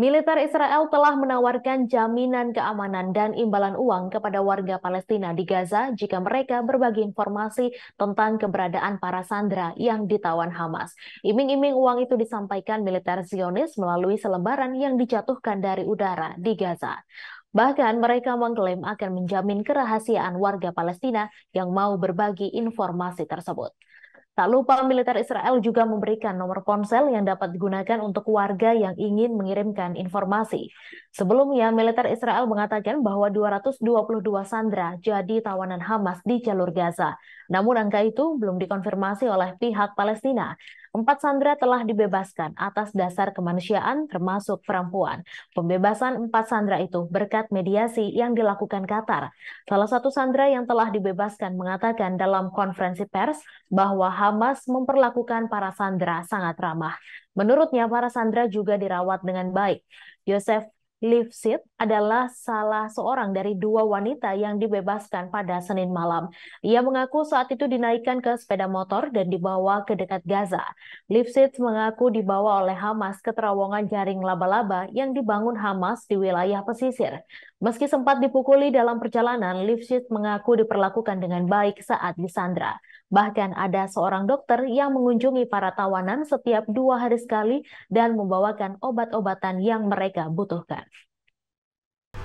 Militer Israel telah menawarkan jaminan keamanan dan imbalan uang kepada warga Palestina di Gaza jika mereka berbagi informasi tentang keberadaan para sandera yang ditawan Hamas. Iming-iming uang itu disampaikan militer Zionis melalui selebaran yang dijatuhkan dari udara di Gaza. Bahkan mereka mengklaim akan menjamin kerahasiaan warga Palestina yang mau berbagi informasi tersebut. Tak lupa militer Israel juga memberikan nomor ponsel yang dapat digunakan untuk warga yang ingin mengirimkan informasi. Sebelumnya, militer Israel mengatakan bahwa 222 sandera jadi tawanan Hamas di jalur Gaza. Namun angka itu belum dikonfirmasi oleh pihak Palestina. Empat sandera telah dibebaskan atas dasar kemanusiaan termasuk perempuan. Pembebasan empat sandera itu berkat mediasi yang dilakukan Qatar. Salah satu sandera yang telah dibebaskan mengatakan dalam konferensi pers bahwa Hamas memperlakukan para sandera sangat ramah. Menurutnya, para sandera juga dirawat dengan baik. Yosef Sid adalah salah seorang dari dua wanita yang dibebaskan pada Senin malam. Ia mengaku saat itu dinaikkan ke sepeda motor dan dibawa ke dekat Gaza. Sid mengaku dibawa oleh Hamas ke terowongan jaring laba-laba yang dibangun Hamas di wilayah pesisir. Meski sempat dipukuli dalam perjalanan, Sid mengaku diperlakukan dengan baik saat di Sandra. Bahkan ada seorang dokter yang mengunjungi para tawanan setiap dua hari sekali dan membawakan obat-obatan yang mereka butuhkan.